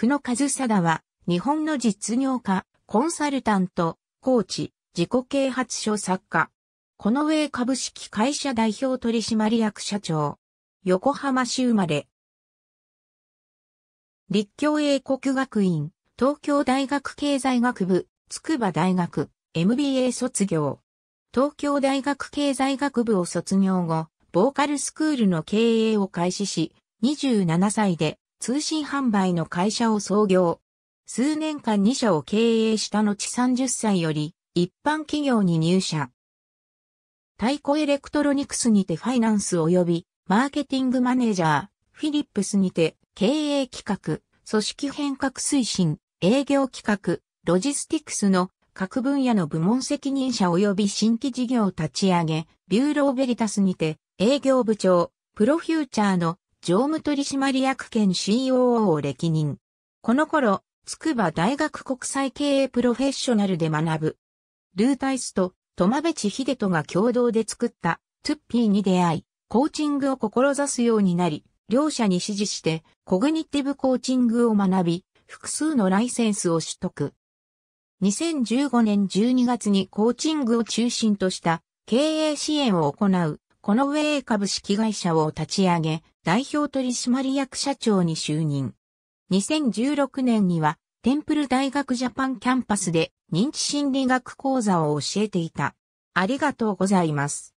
久野和貞は、日本の実業家、コンサルタント、コーチ、自己啓発書作家。この上株式会社代表取締役社長。横浜市生まれ。立教英国学院、東京大学経済学部、筑波大学、MBA 卒業。東京大学経済学部を卒業後、ボーカルスクールの経営を開始し、27歳で通信販売の会社を創業。数年間2社を経営した後30歳より一般企業に入社。太鼓エレクトロニクスにてファイナンス及びマーケティングマネージャー、フィリップスにて経営企画、組織変革推進、営業企画、ロジスティクスの各分野の部門責任者及び新規事業立ち上げ、ビューローベリタスにて営業部長、プロフューチャーの常務取締役兼 COO を歴任。この頃、筑波大学国際経営プロフェッショナルで学ぶ。ルータイスとベチヒ秀人が共同で作ったトゥッピーに出会い、コーチングを志すようになり、両者に指示してコグニティブコーチングを学び、複数のライセンスを取得。2015年12月にコーチングを中心とした経営支援を行う、このウェイ株式会社を立ち上げ、代表取締役社長に就任。2016年には、テンプル大学ジャパンキャンパスで認知心理学講座を教えていた。ありがとうございます。